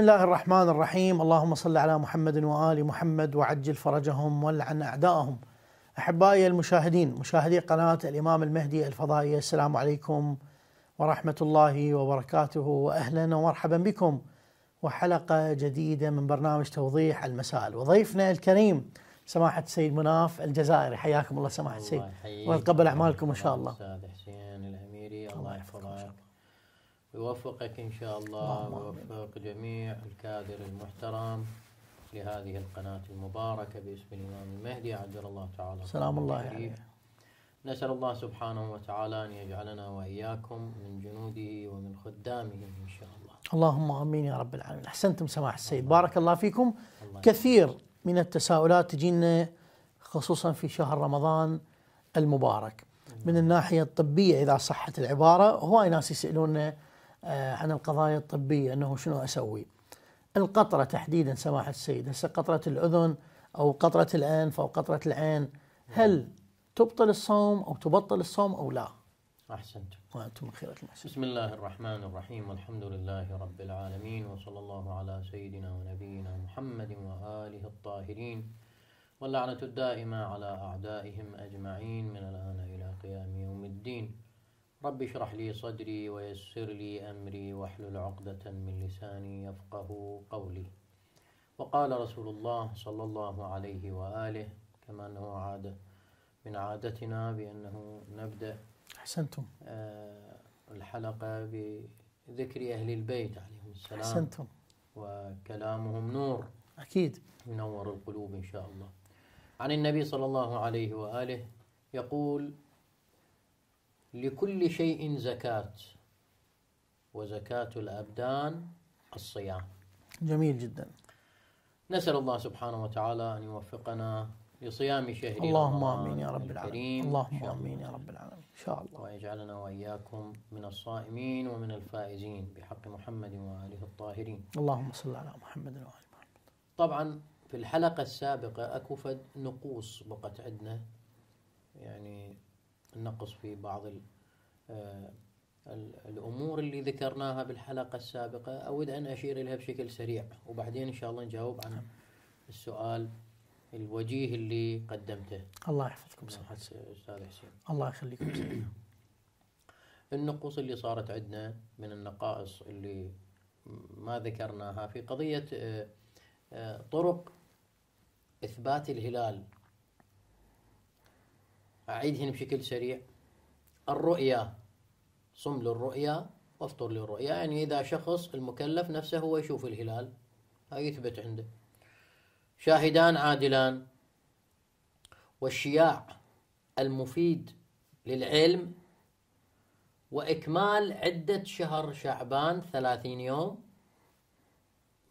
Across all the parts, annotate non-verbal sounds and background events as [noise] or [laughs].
بسم الله الرحمن الرحيم اللهم صل على محمد وآل محمد وعجل فرجهم ولعن أعدائهم أحبائي المشاهدين مشاهدي قناة الإمام المهدي الفضائية السلام عليكم ورحمة الله وبركاته وأهلا ومرحبا بكم وحلقة جديدة من برنامج توضيح المسائل وضيفنا الكريم سماحة السيد مناف الجزائري حياكم الله سماحة السيد ويتقبل أعمالكم إن شاء الله ويوفقك إن شاء الله ويوفق جميع الكادر المحترم لهذه القناة المباركة باسم الإمام المهدي عجل الله تعالى سلام الله عليه نسأل الله سبحانه وتعالى أن يجعلنا وإياكم من جنوده ومن خدامه إن شاء الله اللهم آمين يا رب العالمين أحسنتم سماح السيد بارك الله فيكم الله كثير من التساؤلات تجينا خصوصا في شهر رمضان المبارك من نعم. الناحية الطبية إذا صحت العبارة هواي ناس يسالوننا آه، عن القضايا الطبية أنه شنو أسوي القطرة تحديدا سماحة السيد هسه قطرة الأذن أو قطرة الأنف أو قطرة العين هل تبطل الصوم أو تبطل الصوم أو لا أحسنت وأنتم من خيرة المحسن. بسم الله الرحمن الرحيم والحمد لله رب العالمين وصلى الله على سيدنا ونبينا محمد وآله الطاهرين واللعنة الدائمة على أعدائهم أجمعين من الآن إلى قيام يوم الدين رب اشرح لي صدري ويسر لي أمري واحلل عقدة من لساني يفقه قولي وقال رسول الله صلى الله عليه وآله كما أنه عاد من عادتنا بأنه نبدأ أحسنتم آه، الحلقة بذكر أهل البيت عليهم السلام أحسنتم وكلامهم نور أكيد ينور القلوب إن شاء الله عن النبي صلى الله عليه وآله يقول لكل شيء زكاة وزكاة الأبدان الصيام جميل جدا نسأل الله سبحانه وتعالى أن يوفقنا لصيام شهر اللهم آمين يا رب العالمين اللهم آمين يا رب العالمين إن شاء الله ويجعلنا وإياكم من الصائمين ومن الفائزين بحق محمد وآله الطاهرين اللهم صل على محمد وآله محمد طبعا في الحلقة السابقة أكفد نقوص بقت عندنا يعني النقص في بعض آه، الأمور اللي ذكرناها بالحلقة السابقة أود أن أشير إليها بشكل سريع وبعدين إن شاء الله نجاوب عن نعم. السؤال الوجيه اللي قدمته الله يحفظكم نعم، أستاذ حسين الله يخليكم [clears throat] النقوص اللي صارت عندنا من النقائص اللي ما ذكرناها في قضية آه، آه، طرق إثبات الهلال أعيد هنا بشكل سريع الرؤية صم للرؤية وافطر للرؤية يعني إذا شخص المكلف نفسه هو يشوف الهلال هاي يثبت عنده شاهدان عادلان والشياع المفيد للعلم وإكمال عدة شهر شعبان ثلاثين يوم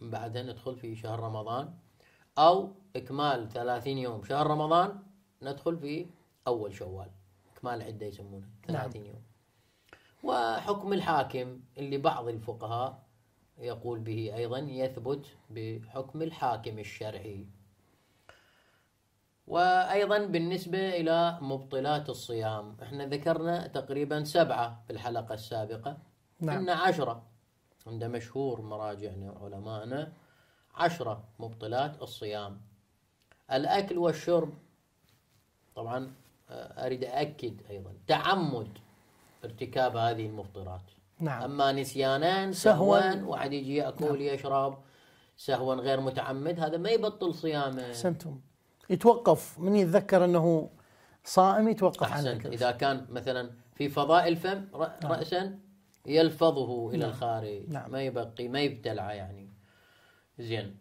بعدها ندخل في شهر رمضان أو إكمال ثلاثين يوم شهر رمضان ندخل في أول شوال إكمال عدة يسمونه 30 نعم. يوم وحكم الحاكم اللي بعض الفقهاء يقول به أيضا يثبت بحكم الحاكم الشرعي وأيضا بالنسبة إلى مبطلات الصيام احنا ذكرنا تقريبا سبعة في الحلقة السابقة نعم. ان عشرة عند مشهور مراجعنا وعلمائنا عشرة مبطلات الصيام الأكل والشرب طبعا اريد اكد ايضا تعمد ارتكاب هذه المفطرات نعم اما نسيانا سهوا واحد يجي ياكل نعم. يشرب سهوا غير متعمد هذا ما يبطل صيامه احسنتم يتوقف من يتذكر انه صائم يتوقف عن اذا كان مثلا في فضاء الفم نعم. راسا نعم. يلفظه الى نعم. الخارج نعم. ما يبقي ما يبتلع يعني زين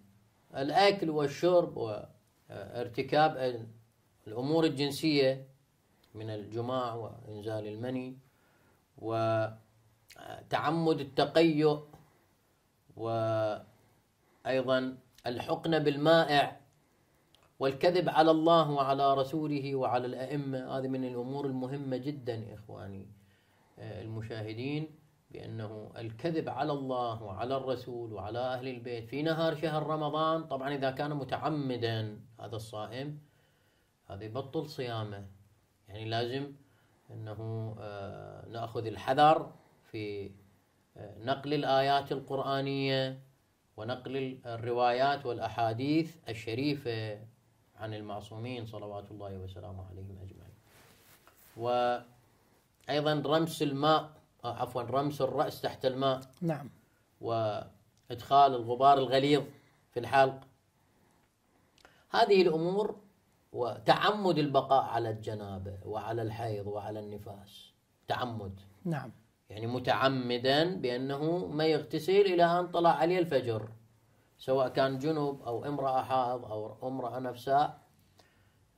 الاكل والشرب وارتكاب آه، الامور الجنسيه من الجماع وإنزال المني وتعمد التقيؤ وأيضا الحقن بالمائع والكذب على الله وعلى رسوله وعلى الأئمة هذه من الأمور المهمة جدا إخواني آه، المشاهدين بأنه الكذب على الله وعلى الرسول وعلى أهل البيت في نهار شهر رمضان طبعا إذا كان متعمدا هذا الصائم هذا يبطل صيامه يعني لازم انه آه، ناخذ الحذر في آه، نقل الايات القرانيه ونقل الروايات والاحاديث الشريفه عن المعصومين صلوات الله وسلامه عليهم اجمعين. وايضا رمس الماء آه، عفوا رمس الراس تحت الماء نعم وادخال الغبار الغليظ في الحلق هذه الامور وتعمد البقاء على الجنابة وعلى الحيض وعلى النفاس تعمد نعم يعني متعمدا بأنه ما يغتسل إلى أن طلع عليه الفجر سواء كان جنب أو امرأة حائض أو امرأة نفساء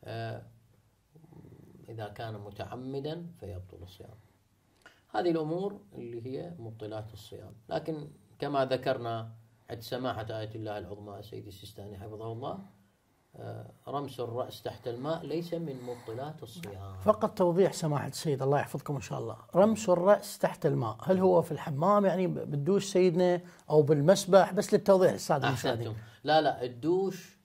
آه، إذا كان متعمدا فيبطل الصيام هذه الأمور اللي هي مبطلات الصيام لكن كما ذكرنا عند سماحة آية الله العظمى سيدي السيستاني حفظه الله آه، رمس الرأس تحت الماء ليس من مبطلات الصيام فقط توضيح سماحة السيد الله يحفظكم إن شاء الله رمس الرأس تحت الماء هل هو في الحمام يعني بالدوش سيدنا أو بالمسبح بس للتوضيح استاذ المشاهدين لا لا الدوش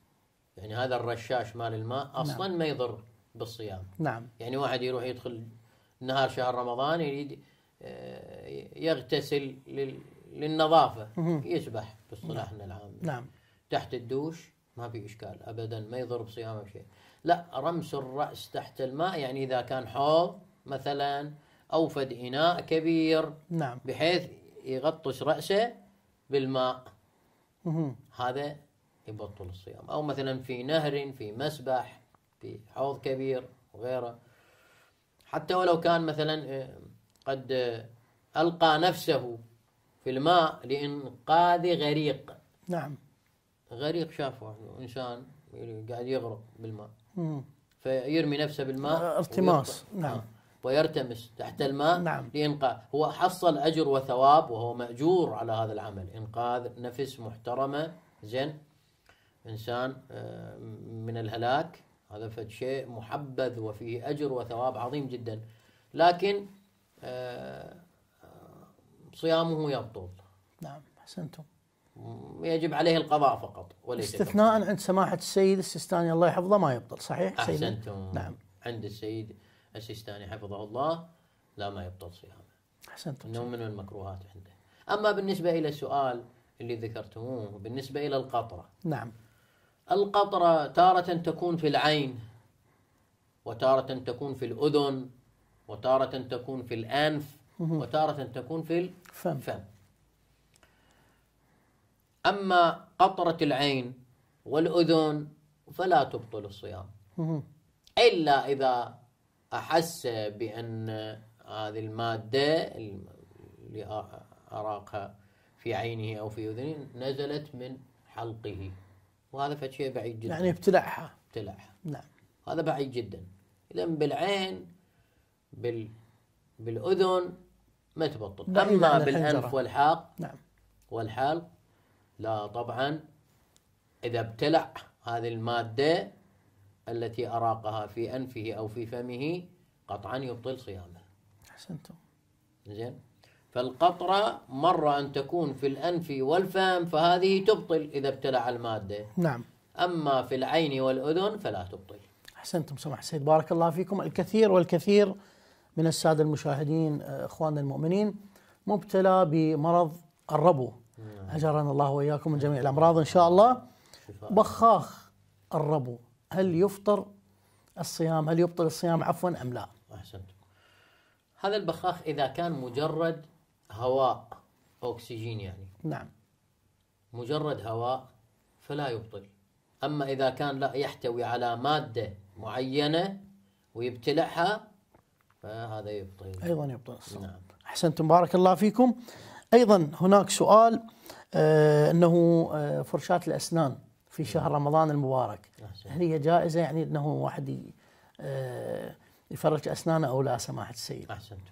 يعني هذا الرشاش مال الماء نعم. أصلا نعم. ما يضر بالصيام نعم يعني واحد يروح يدخل نهار شهر رمضان يريد آه، يغتسل للنظافة يسبح باصطلاحنا نعم. العام نعم تحت الدوش ما في اشكال ابدا ما يضرب صيامه شيء لا رمس الراس تحت الماء يعني اذا كان حوض مثلا او فد اناء كبير نعم بحيث يغطش راسه بالماء مه. هذا يبطل الصيام او مثلا في نهر في مسبح في حوض كبير وغيره حتى ولو كان مثلا آه، قد آه، القى نفسه في الماء لانقاذ غريق نعم غريق شافه يعني، انسان يعني قاعد يغرق بالماء مم. فيرمي نفسه بالماء ارتماس نعم آه. ويرتمس تحت الماء نعم. لإنقاذ هو حصل أجر وثواب وهو مأجور على هذا العمل إنقاذ نفس محترمة زين إنسان آه، من الهلاك هذا فد شيء محبذ وفيه أجر وثواب عظيم جدا لكن آه، صيامه يبطل نعم أحسنتم يجب عليه القضاء فقط وليس استثناء عند سماحه السيد السيستاني الله يحفظه ما يبطل صحيح؟ احسنتم نعم عند السيد السيستاني حفظه الله لا ما يبطل صيامه احسنتم انه من المكروهات عنده اما بالنسبه الى السؤال اللي ذكرتموه بالنسبه الى القطره نعم القطره تاره تكون في العين وتاره تكون في الاذن وتاره تكون في الانف وتاره تكون في الفم فم. أما قطرة العين والأذن فلا تبطل الصيام إلا إذا أحس بأن هذه المادة اللي أراقها في عينه أو في أذنه نزلت من حلقه وهذا فشيء بعيد جدا يعني ابتلعها ابتلعها نعم هذا بعيد جدا إذا بالعين بال بالأذن ما تبطل أما بالأنف والحاق نعم والحلق لا طبعا إذا ابتلع هذه المادة التي أراقها في أنفه أو في فمه قطعا يبطل صيامه أحسنتم زين فالقطرة مرة أن تكون في الأنف والفم فهذه تبطل إذا ابتلع المادة نعم أما في العين والأذن فلا تبطل أحسنتم سماحة السيد بارك الله فيكم الكثير والكثير من السادة المشاهدين آه، إخواننا المؤمنين مبتلى بمرض الربو نعم. أجرنا الله وإياكم من جميع الأمراض إن شاء الله بخاخ الربو هل يفطر الصيام هل يبطل الصيام عفوا أم لا أحسنت هذا البخاخ إذا كان مجرد هواء أوكسجين يعني نعم مجرد هواء فلا يبطل أما إذا كان لا يحتوي على مادة معينة ويبتلعها فهذا يبطل أيضا يبطل الصيام نعم. أحسنتم بارك الله فيكم أيضا هناك سؤال آه، أنه آه، فرشاة الأسنان في شهر رمضان المبارك هل هي جائزة يعني أنه واحد آه، يفرج أسنانه أو لا سماحة السيد أحسنت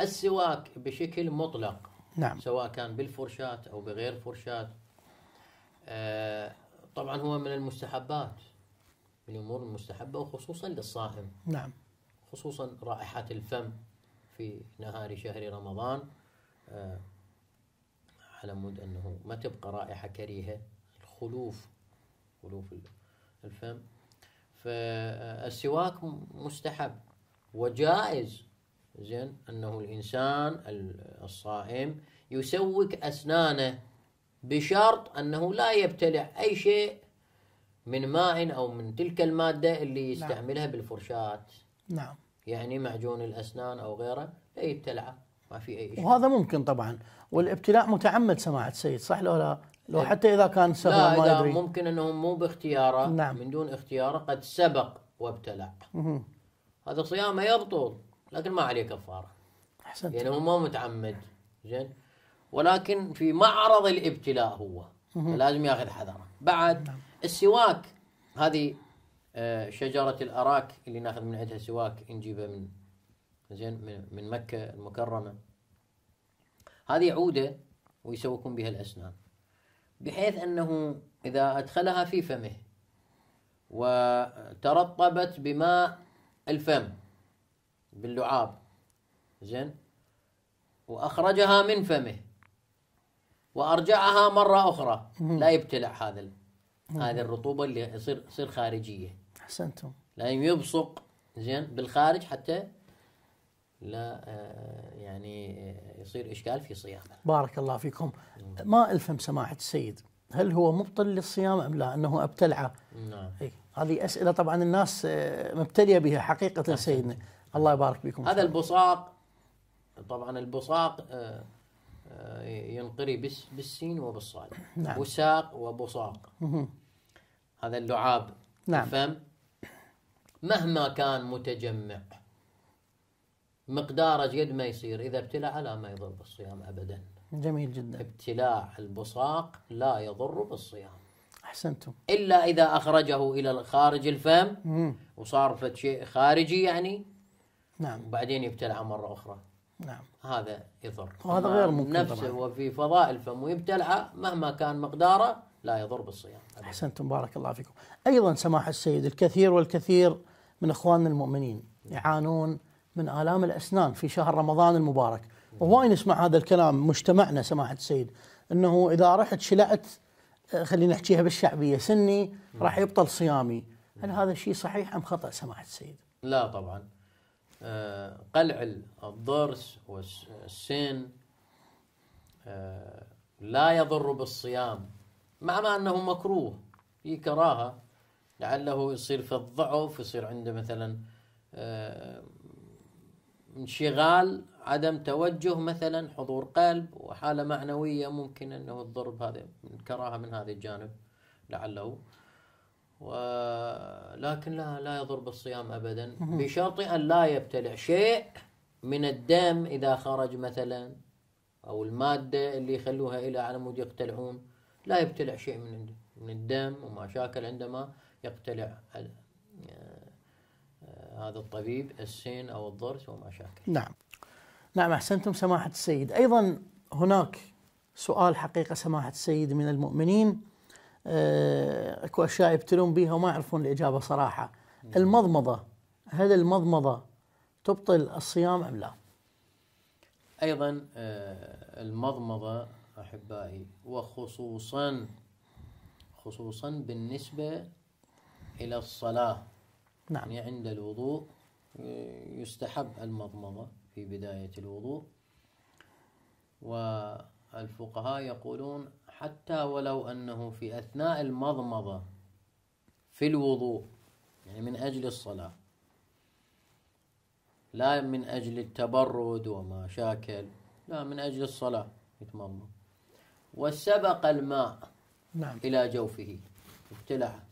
السواك بشكل مطلق نعم سواء كان بالفرشاة أو بغير فرشاة طبعا هو من المستحبات من الأمور المستحبة وخصوصا للصائم نعم خصوصا رائحة الفم في نهار شهر رمضان على مود أنه ما تبقى رائحة كريهة الخلوف خلوف الفم فالسواك مستحب وجائز زين أنه الإنسان الصائم يسوك أسنانه بشرط أنه لا يبتلع أي شيء من ماء أو من تلك المادة اللي نعم. يستعملها بالفرشاة نعم يعني معجون الأسنان أو غيره لا يبتلعه ما في اي شيء وهذا ممكن طبعا والابتلاء متعمد سماحه السيد صح لو لا لو إيه. حتى اذا كان سبب لا ما يدري ممكن انه مو باختياره نعم. من دون اختياره قد سبق وابتلع هذا صيامه يبطل لكن ما عليه كفاره احسنت يعني هو مو متعمد زين ولكن في معرض الابتلاء هو لازم ياخذ حذره بعد نعم. السواك هذه آه، شجره الاراك اللي ناخذ من عندها سواك نجيبه من زين من مكة المكرمة هذه عودة ويسوكون بها الأسنان بحيث أنه إذا أدخلها في فمه وترطبت بماء الفم باللعاب زين وأخرجها من فمه وأرجعها مرة أخرى لا يبتلع هذا هذه الرطوبة اللي يصير تصير خارجية أحسنتم لأن يبصق زين بالخارج حتى لا آه، يعني آه، يصير إشكال في صيامه بارك الله فيكم نعم. ما ألفهم سماحة السيد هل هو مبطل للصيام أم لا أنه أبتلعه نعم إيه؟ هذه أسئلة طبعا الناس آه، مبتلية بها حقيقة نعم. أحسن. سيدنا نعم. الله يبارك بكم هذا البصاق طبعا البصاق ينقري بالسين وبالصاد نعم. بساق وبصاق هذا اللعاب نعم. الفم مهما كان متجمع مقداره قد ما يصير اذا ابتلع لا ما يضر بالصيام ابدا جميل جدا ابتلاع البصاق لا يضر بالصيام احسنتم الا اذا اخرجه الى خارج الفم وصار شيء خارجي يعني نعم وبعدين يبتلع مره اخرى نعم هذا يضر وهذا غير ممكن نفسه طبعا. وفي فضاء الفم ويبتلع مهما كان مقداره لا يضر بالصيام احسنتم بارك الله فيكم ايضا سماحه السيد الكثير والكثير من اخواننا المؤمنين يعانون من آلام الأسنان في شهر رمضان المبارك وهواي نسمع هذا الكلام مجتمعنا سماحة السيد أنه إذا رحت شلعت آه، خلينا نحكيها بالشعبية سني راح يبطل صيامي هل هذا الشيء صحيح أم خطأ سماحة السيد؟ لا طبعا آه، قلع الضرس والسن آه، لا يضر بالصيام مع ما أنه مكروه في كراهة لعله يصير في الضعف يصير عنده مثلا انشغال عدم توجه مثلا حضور قلب وحالة معنوية ممكن أنه الضرب هذا من كراهة من هذا الجانب لعله ولكن لا لا يضرب الصيام أبدا بشرط أن لا يبتلع شيء من الدم إذا خرج مثلا أو المادة اللي يخلوها إلى على مود يقتلعون لا يبتلع شيء من من الدم وما شاكل عندما يقتلع هذا الطبيب السين او الضرس وما شابه. نعم. نعم احسنتم سماحه السيد، ايضا هناك سؤال حقيقه سماحه السيد من المؤمنين آه، اكو اشياء يبتلون بها وما يعرفون الاجابه صراحه. نعم. المضمضه هل المضمضه تبطل الصيام ام لا؟ ايضا آه، المضمضه احبائي وخصوصا خصوصا بالنسبه الى الصلاه نعم يعني عند الوضوء يستحب المضمضة في بداية الوضوء والفقهاء يقولون حتى ولو أنه في أثناء المضمضة في الوضوء يعني من أجل الصلاة لا من أجل التبرد وما شاكل لا من أجل الصلاة يتمضمض وسبق الماء نعم. إلى جوفه ابتلعه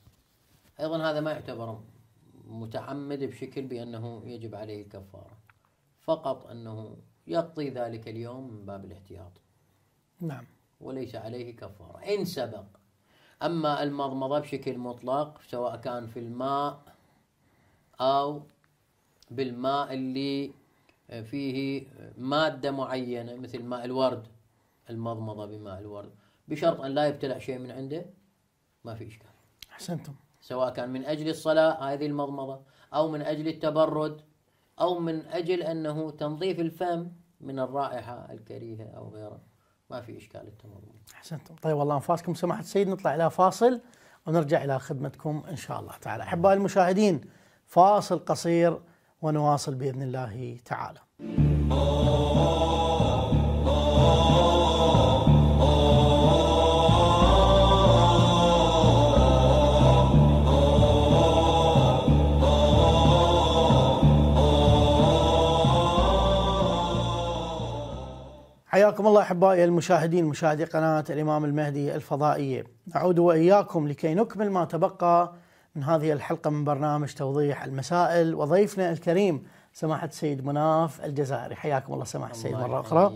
أيضا هذا ما يعتبر متعمد بشكل بأنه يجب عليه الكفارة فقط أنه يقضي ذلك اليوم من باب الاحتياط نعم وليس عليه كفارة إن سبق أما المضمضة بشكل مطلق سواء كان في الماء أو بالماء اللي فيه مادة معينة مثل ماء الورد المضمضة بماء الورد بشرط أن لا يبتلع شيء من عنده ما في إشكال أحسنتم سواء كان من أجل الصلاة هذه المضمضة أو من أجل التبرد أو من أجل أنه تنظيف الفم من الرائحة الكريهة أو غيرها ما في إشكال التمضمض أحسنتم طيب والله أنفاسكم سماحة السيد نطلع إلى فاصل ونرجع إلى خدمتكم إن شاء الله تعالى أحبائي المشاهدين فاصل قصير ونواصل بإذن الله تعالى حياكم الله احبائي المشاهدين مشاهدي قناه الامام المهدي الفضائيه، نعود واياكم لكي نكمل ما تبقى من هذه الحلقه من برنامج توضيح المسائل وضيفنا الكريم سماحه السيد مناف الجزائري، حياكم الله سماحه السيد مره اخرى.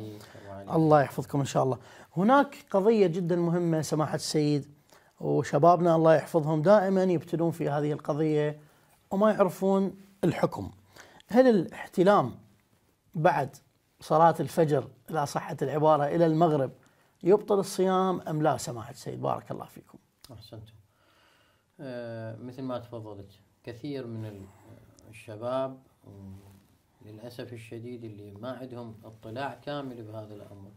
الله يحفظكم ان شاء الله. هناك قضيه جدا مهمه سماحه السيد وشبابنا الله يحفظهم دائما يبتلون في هذه القضيه وما يعرفون الحكم. هل الاحتلام بعد صلاة الفجر إلى صحة العبارة إلى المغرب يبطل الصيام أم لا سماحة السيد بارك الله فيكم أحسنتم أه مثل ما تفضلت كثير من الشباب للأسف الشديد اللي ما عندهم اطلاع كامل بهذا الأمر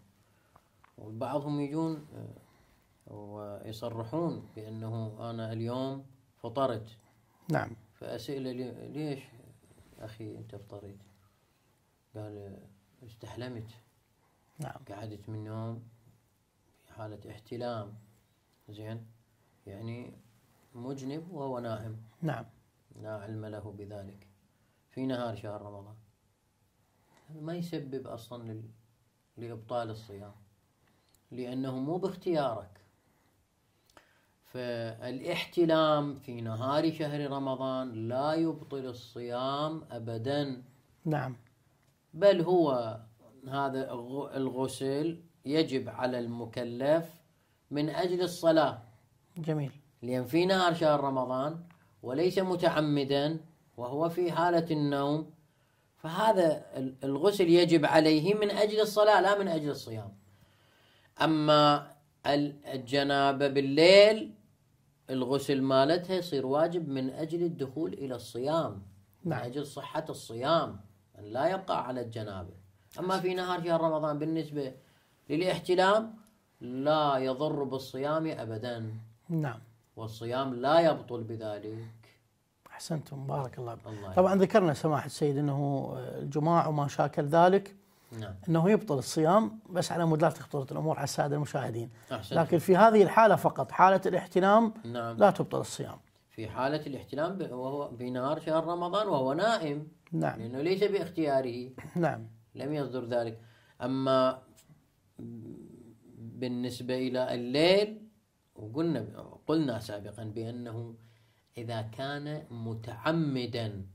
وبعضهم يجون آه، ويصرحون بأنه أنا اليوم فطرت نعم فأسئلة ليش أخي أنت فطرت قال استحلمت نعم قعدت من النوم في حالة احتلام زين يعني مجنب وهو نائم نعم لا علم له بذلك في نهار شهر رمضان ما يسبب أصلا لل... لإبطال الصيام لأنه مو باختيارك فالاحتلام في نهار شهر رمضان لا يبطل الصيام أبدا نعم بل هو هذا الغسل يجب على المكلف من أجل الصلاة جميل لأن في نهار شهر رمضان وليس متعمدا وهو في حالة النوم فهذا الغسل يجب عليه من أجل الصلاة لا من أجل الصيام أما الجنابة بالليل الغسل مالتها يصير واجب من أجل الدخول إلى الصيام نعم. من أجل صحة الصيام أن لا يقع على الجنابة أما في نهار شهر رمضان بالنسبة للاحتلام لا يضر بالصيام أبدا نعم والصيام لا يبطل بذلك أحسنتم بارك الله, الله طبعا ذكرنا سماحة السيد أنه الجماع وما شاكل ذلك نعم. أنه يبطل الصيام بس على مود لا تخطر الأمور على السادة المشاهدين أحسنتم. لكن في هذه الحالة فقط حالة الاحتلام نعم. لا تبطل الصيام في حالة الاحتلام وهو نهار شهر رمضان وهو نائم نعم لأنه ليس باختياره نعم لم يصدر ذلك أما بالنسبة إلى الليل وقلنا قلنا سابقا بأنه إذا كان متعمدا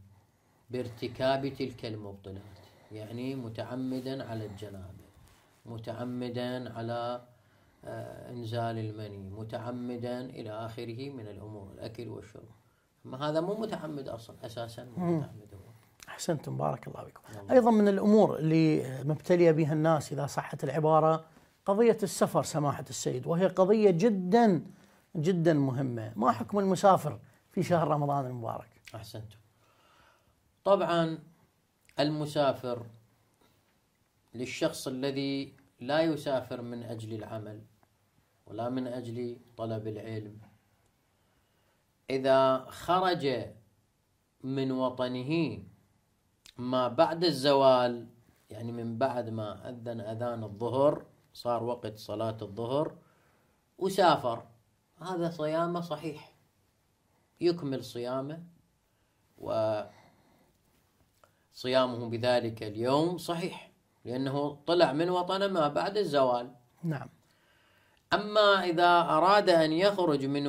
بارتكاب تلك المبطلات يعني متعمدا على الجنابة متعمدا على آه، إنزال المني متعمدا إلى آخره من الأمور الأكل والشرب ما هذا مو متعمد أصلا أساسا مو متعمد احسنتم بارك الله بكم. ايضا من الامور اللي مبتليه بها الناس اذا صحت العباره قضيه السفر سماحه السيد وهي قضيه جدا جدا مهمه، ما نعم. حكم المسافر في شهر رمضان المبارك؟ احسنتم. طبعا المسافر للشخص الذي لا يسافر من اجل العمل ولا من اجل طلب العلم اذا خرج من وطنه ما بعد الزوال يعني من بعد ما أذن أذان الظهر صار وقت صلاة الظهر وسافر هذا صيامه صحيح يكمل صيامه وصيامه بذلك اليوم صحيح لأنه طلع من وطنه ما بعد الزوال نعم أما إذا أراد أن يخرج من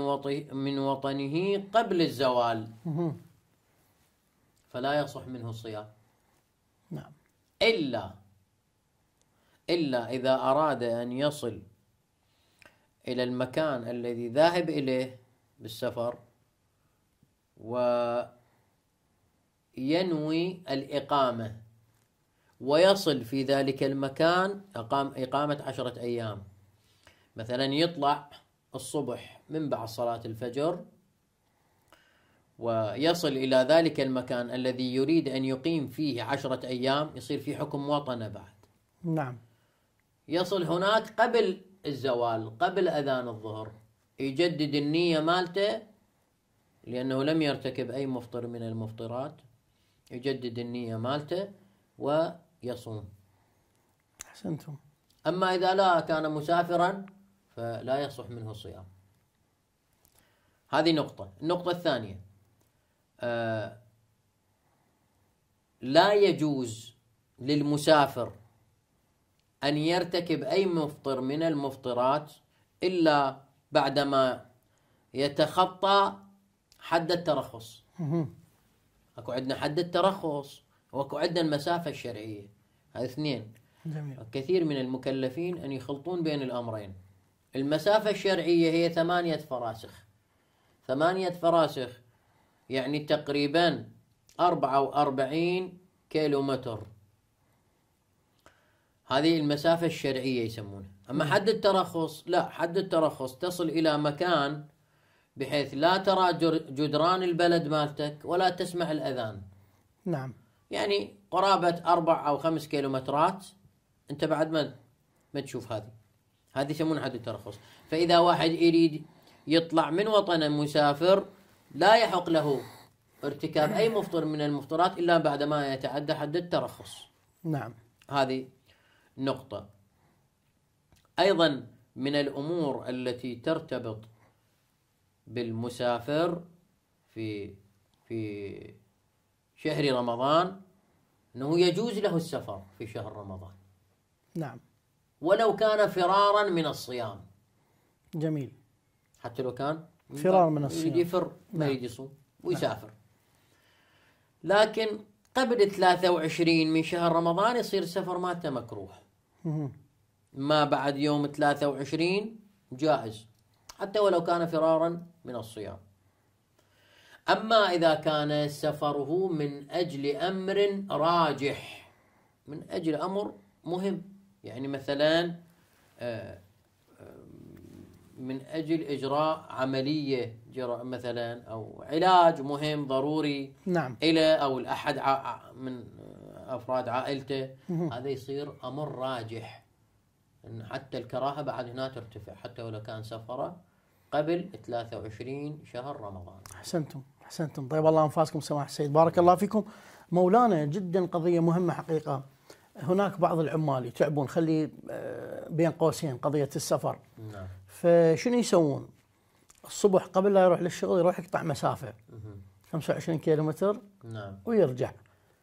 من وطنه قبل الزوال فلا يصح منه الصيام نعم إلا إلا إذا أراد أن يصل إلى المكان الذي ذاهب إليه بالسفر وينوي الإقامة ويصل في ذلك المكان أقام إقامة عشرة أيام مثلا يطلع الصبح من بعد صلاة الفجر ويصل إلى ذلك المكان الذي يريد أن يقيم فيه عشرة أيام يصير في حكم وطنة بعد نعم يصل هناك قبل الزوال قبل أذان الظهر يجدد النية مالته لأنه لم يرتكب أي مفطر من المفطرات يجدد النية مالته ويصوم أحسنتم أما إذا لا كان مسافرا فلا يصح منه الصيام هذه نقطة النقطة الثانية آه، لا يجوز للمسافر أن يرتكب أي مفطر من المفطرات إلا بعدما يتخطى حد الترخص اكو عندنا حد الترخص واكو عندنا المسافه الشرعيه هذا اثنين جميل. كثير من المكلفين ان يخلطون بين الامرين المسافه الشرعيه هي ثمانيه فراسخ ثمانيه فراسخ يعني تقريبا أربعة وأربعين كيلومتر هذه المسافة الشرعية يسمونها أما نعم. حد الترخص لا حد الترخص تصل إلى مكان بحيث لا ترى جدران البلد مالتك ولا تسمع الأذان نعم يعني قرابة أربع أو خمس كيلومترات أنت بعد ما ما تشوف هذه هذه يسمونها حد الترخص فإذا واحد يريد يطلع من وطنه مسافر لا يحق له ارتكاب أي مفطر من المفطرات إلا بعد ما يتعدى حد الترخص نعم هذه نقطة أيضا من الأمور التي ترتبط بالمسافر في في شهر رمضان أنه يجوز له السفر في شهر رمضان نعم ولو كان فرارا من الصيام جميل حتى لو كان فرار من الصيام يجي يفر ما نعم. يجي يصوم ويسافر لكن قبل 23 من شهر رمضان يصير السفر مالته مكروه ما بعد يوم 23 جائز حتى ولو كان فرارا من الصيام أما إذا كان سفره من أجل أمر راجح من أجل أمر مهم يعني مثلا آه، من اجل اجراء عمليه جراء مثلا او علاج مهم ضروري نعم الى او لاحد من افراد عائلته هذا يصير امر راجح ان حتى الكراهه بعد هنا ترتفع حتى ولو كان سفره قبل 23 شهر رمضان. احسنتم احسنتم طيب الله انفاسكم سماح السيد بارك الله فيكم مولانا جدا قضيه مهمه حقيقه هناك بعض العمال يتعبون خلي آه، بين قوسين قضيه السفر نعم. فشنو يسوون؟ الصبح قبل لا يروح للشغل يروح يقطع مسافه 25 كيلو متر نعم ويرجع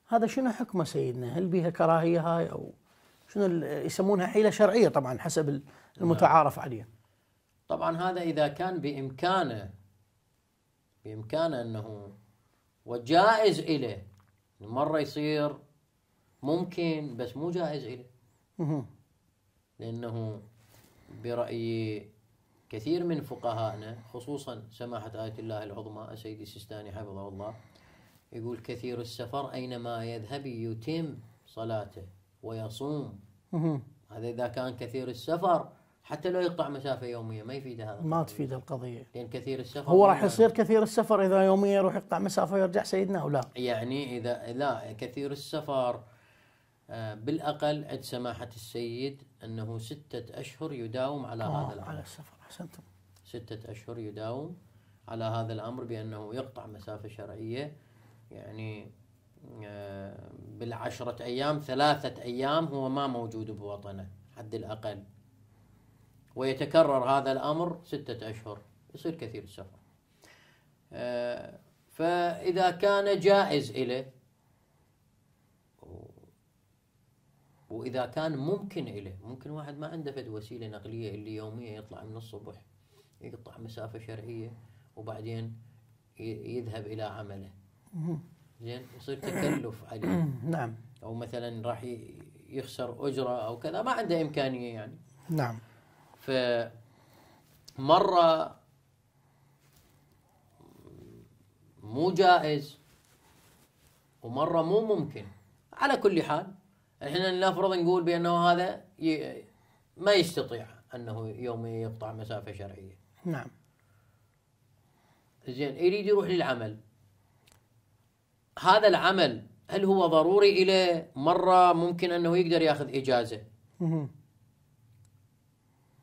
هذا شنو حكمه سيدنا؟ هل بيها كراهيه هاي او شنو يسمونها حيله شرعيه طبعا حسب نعم. المتعارف عليه. طبعا هذا اذا كان بامكانه بامكانه انه وجائز اليه مره يصير ممكن بس مو جائز اليه. لانه برايي كثير من فقهائنا خصوصا سماحة آية الله العظمى السيد السيستاني حفظه الله يقول كثير السفر أينما يذهب يتم صلاته ويصوم هذا إذا كان كثير السفر حتى لو يقطع مسافة يومية ما يفيد هذا ما تفيد القضية لأن كثير السفر هو راح يصير كثير السفر إذا يوميا يروح يقطع مسافة ويرجع سيدنا أو لا يعني إذا لا كثير السفر آه، بالأقل عند سماحة السيد أنه ستة أشهر يداوم على آه، هذا العمل على السفر أحسنتم ستة أشهر يداوم على هذا الأمر بأنه يقطع مسافة شرعية يعني آه، بالعشرة أيام ثلاثة أيام هو ما موجود بوطنه حد الأقل ويتكرر هذا الأمر ستة أشهر يصير كثير السفر آه، فإذا كان جائز إليه واذا كان ممكن له ممكن واحد ما عنده فد وسيله نقليه اللي يوميا يطلع من الصبح يقطع مسافه شرعيه وبعدين يذهب الى عمله زين يصير تكلف [clears throat] عليه نعم او مثلا راح يخسر اجره او كذا ما عنده امكانيه يعني نعم ف مره مو جائز ومره مو ممكن على كل حال الحين نفرض نقول بانه هذا ي... ما يستطيع انه يوم يقطع مسافه شرعيه نعم زين يريد يروح للعمل هذا العمل هل هو ضروري إليه مرة ممكن أنه يقدر يأخذ إجازة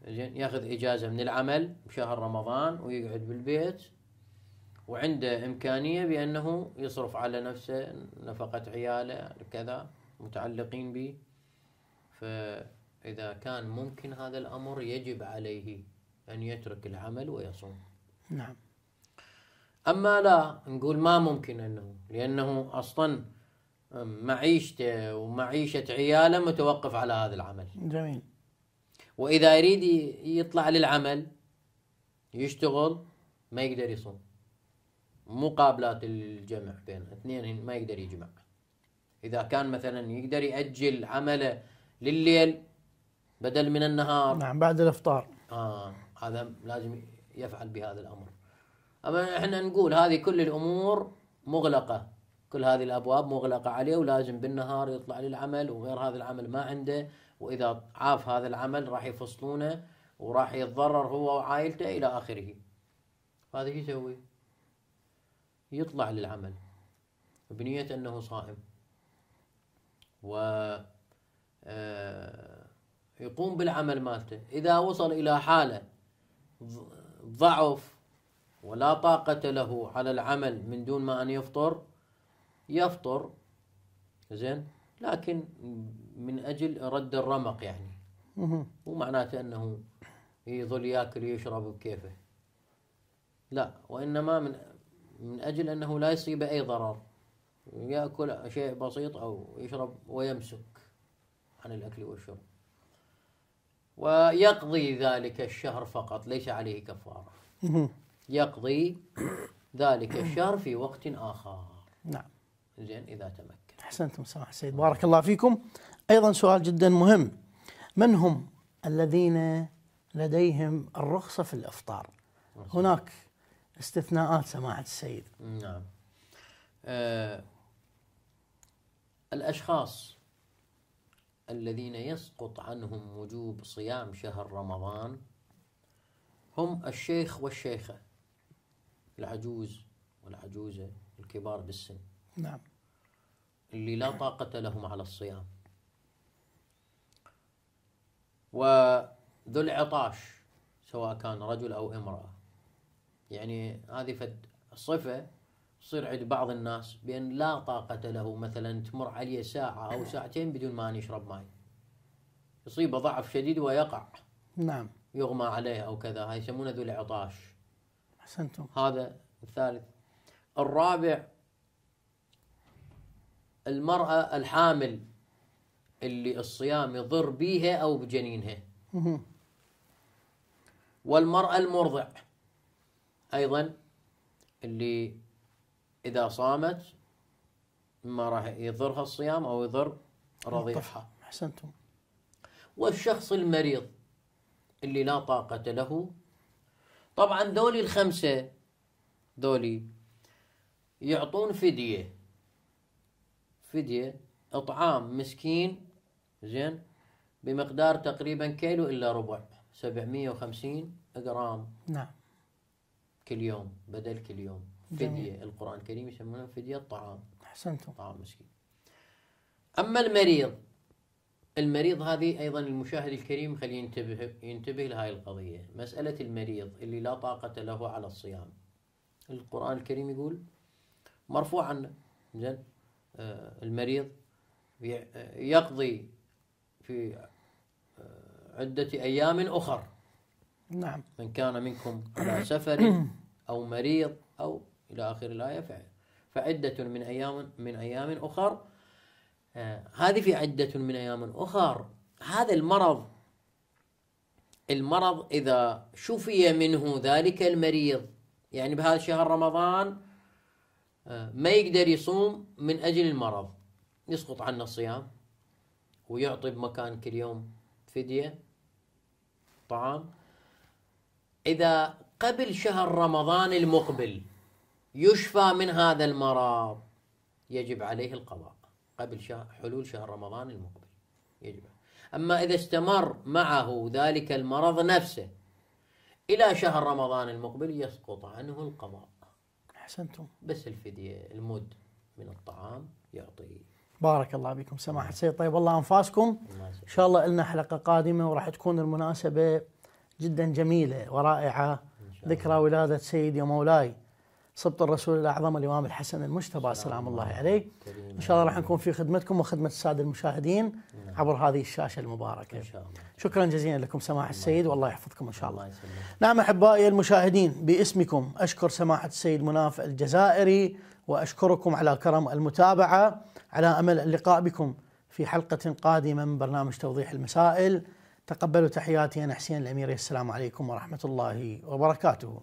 زين يأخذ إجازة من العمل بشهر رمضان ويقعد بالبيت وعنده إمكانية بأنه يصرف على نفسه نفقة عياله كذا متعلقين به فإذا كان ممكن هذا الأمر يجب عليه أن يترك العمل ويصوم نعم أما لا نقول ما ممكن أنه لأنه أصلا معيشته ومعيشة عياله متوقف على هذا العمل جميل وإذا يريد يطلع للعمل يشتغل ما يقدر يصوم مقابلات الجمع بين اثنين ما يقدر يجمع إذا كان مثلا يقدر يأجل عمله لليل بدل من النهار نعم بعد الإفطار آه هذا لازم يفعل بهذا الأمر أما إحنا نقول هذه كل الأمور مغلقة كل هذه الأبواب مغلقة عليه ولازم بالنهار يطلع للعمل وغير هذا العمل ما عنده وإذا عاف هذا العمل راح يفصلونه وراح يتضرر هو وعائلته إلى آخره هذا شو يسوي؟ يطلع للعمل بنية أنه صائم و آه، يقوم بالعمل مالته إذا وصل إلى حالة ضعف ولا طاقة له على العمل من دون ما أن يفطر يفطر زين لكن من أجل رد الرمق يعني مو معناته أنه يظل ياكل ويشرب بكيفه لا وإنما من من أجل أنه لا يصيب أي ضرر يأكل شيء بسيط أو يشرب ويمسك عن الأكل والشرب ويقضي ذلك الشهر فقط ليس عليه كفارة [laughs] يقضي ذلك الشهر في وقت آخر نعم زين إذا تمكن أحسنتم سماحة السيد بارك الله فيكم أيضا سؤال جدا مهم من هم الذين لديهم الرخصة في الإفطار هناك استثناءات سماحة السيد نعم آه، الأشخاص الذين يسقط عنهم وجوب صيام شهر رمضان هم الشيخ والشيخة العجوز والعجوزة الكبار بالسن نعم اللي لا طاقة لهم على الصيام وذو العطاش سواء كان رجل أو امرأة يعني هذه صفة تصير عند بعض الناس بأن لا طاقة له مثلا تمر عليه ساعة أو نعم. ساعتين بدون ما أن يشرب ماي يصيبه ضعف شديد ويقع نعم يغمى عليه أو كذا هاي يسمونه ذو العطاش أحسنتم هذا الثالث الرابع المرأة الحامل اللي الصيام يضر بيها أو بجنينها والمرأة المرضع أيضا اللي اذا صامت ما راح يضرها الصيام او يضر طيب، رضيعها طيب، احسنتم والشخص المريض اللي لا طاقة له طبعا ذولي الخمسة ذولي يعطون فدية فدية إطعام مسكين زين بمقدار تقريبا كيلو إلا ربع 750 جرام نعم كل يوم بدل كل يوم فدية القرآن الكريم يسمونها فدية الطعام أحسنتم طعام مسكين أما المريض المريض هذه أيضا المشاهد الكريم خليه ينتبه ينتبه لهذه القضية مسألة المريض اللي لا طاقة له على الصيام القرآن الكريم يقول مرفوع عنه زين آه، المريض يقضي في آه، عدة أيام أخر نعم من كان منكم على سفر [coughs] أو مريض أو إلى آخر الآية فعدة من أيام من أيام أخر آه، هذه في عدة من أيام أخر هذا المرض المرض إذا شفي منه ذلك المريض يعني بهذا شهر رمضان آه، ما يقدر يصوم من أجل المرض يسقط عنه الصيام ويعطي بمكان كل يوم فدية طعام إذا قبل شهر رمضان المقبل يشفى من هذا المرض يجب عليه القضاء قبل حلول شهر رمضان المقبل يجب أما إذا استمر معه ذلك المرض نفسه إلى شهر رمضان المقبل يسقط عنه القضاء أحسنتم بس الفدية المد من الطعام يعطيه بارك الله بكم سماحة سيد طيب الله أنفاسكم إن شاء الله لنا حلقة قادمة وراح تكون المناسبة جدا جميلة ورائعة ذكرى ولادة سيدي ومولاي سبط الرسول الأعظم الإمام الحسن المجتبى سلام الله عليه إن شاء الله راح نكون في خدمتكم وخدمة السادة المشاهدين عبر هذه الشاشة المباركة إن شاء الله. شكرا جزيلا لكم سماحة السيد والله يحفظكم إن شاء الله, نعم أحبائي المشاهدين باسمكم أشكر سماحة السيد مناف الجزائري وأشكركم على كرم المتابعة على أمل اللقاء بكم في حلقة قادمة من برنامج توضيح المسائل تقبلوا تحياتي أنا حسين الأميري السلام عليكم ورحمة الله وبركاته